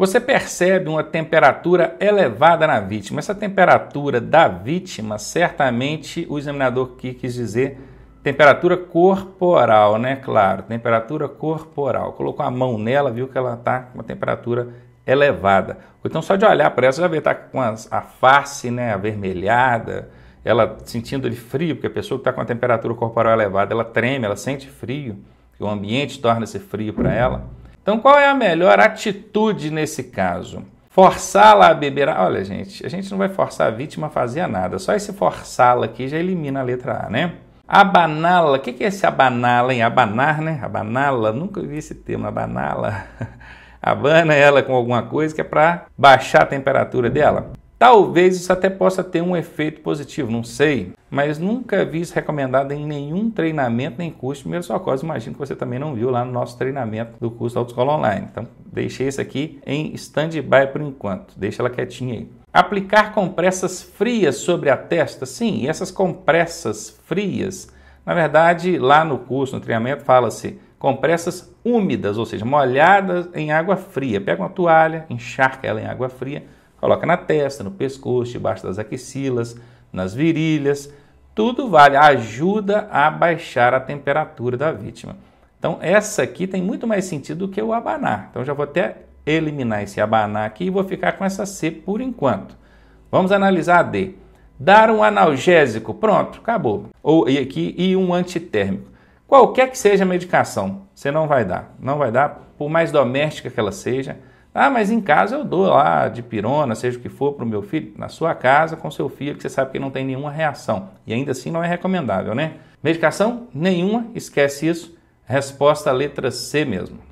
Você percebe uma temperatura elevada na vítima. Essa temperatura da vítima, certamente o examinador aqui quis dizer temperatura corporal, né? Claro, temperatura corporal. Colocou a mão nela, viu que ela está com uma temperatura elevada. Então, só de olhar para ela, você já vê que está com as, a face né, avermelhada, ela sentindo de frio, porque a pessoa que está com a temperatura corporal elevada, ela treme, ela sente frio, o ambiente torna-se frio para ela. Então, qual é a melhor atitude nesse caso? Forçá-la a beber. Olha, gente, a gente não vai forçar a vítima a fazer nada. Só esse forçá-la aqui já elimina a letra A, né? Abaná-la. O que é esse abaná-la, hein? Abanar, né? Abaná-la. Nunca vi esse termo, abaná-la. Abana ela com alguma coisa que é para baixar a temperatura dela. Talvez isso até possa ter um efeito positivo, não sei, mas nunca vi isso recomendado em nenhum treinamento nem curso de só socorro. Imagino que você também não viu lá no nosso treinamento do curso da Autoescola Online. Então, deixei isso aqui em stand-by por enquanto. Deixa ela quietinha aí. Aplicar compressas frias sobre a testa? Sim, essas compressas frias, na verdade, lá no curso, no treinamento, fala-se compressas úmidas, ou seja, molhadas em água fria. Pega uma toalha, encharca ela em água fria Coloca na testa, no pescoço, debaixo das axilas, nas virilhas. Tudo vale, ajuda a baixar a temperatura da vítima. Então, essa aqui tem muito mais sentido do que o abanar. Então, já vou até eliminar esse abanar aqui e vou ficar com essa C por enquanto. Vamos analisar a D. Dar um analgésico, pronto, acabou. Ou e aqui e um antitérmico. Qualquer que seja a medicação, você não vai dar. Não vai dar, por mais doméstica que ela seja, ah, mas em casa eu dou lá de pirona, seja o que for, para o meu filho, na sua casa, com seu filho, que você sabe que não tem nenhuma reação. E ainda assim não é recomendável, né? Medicação nenhuma, esquece isso. Resposta letra C mesmo.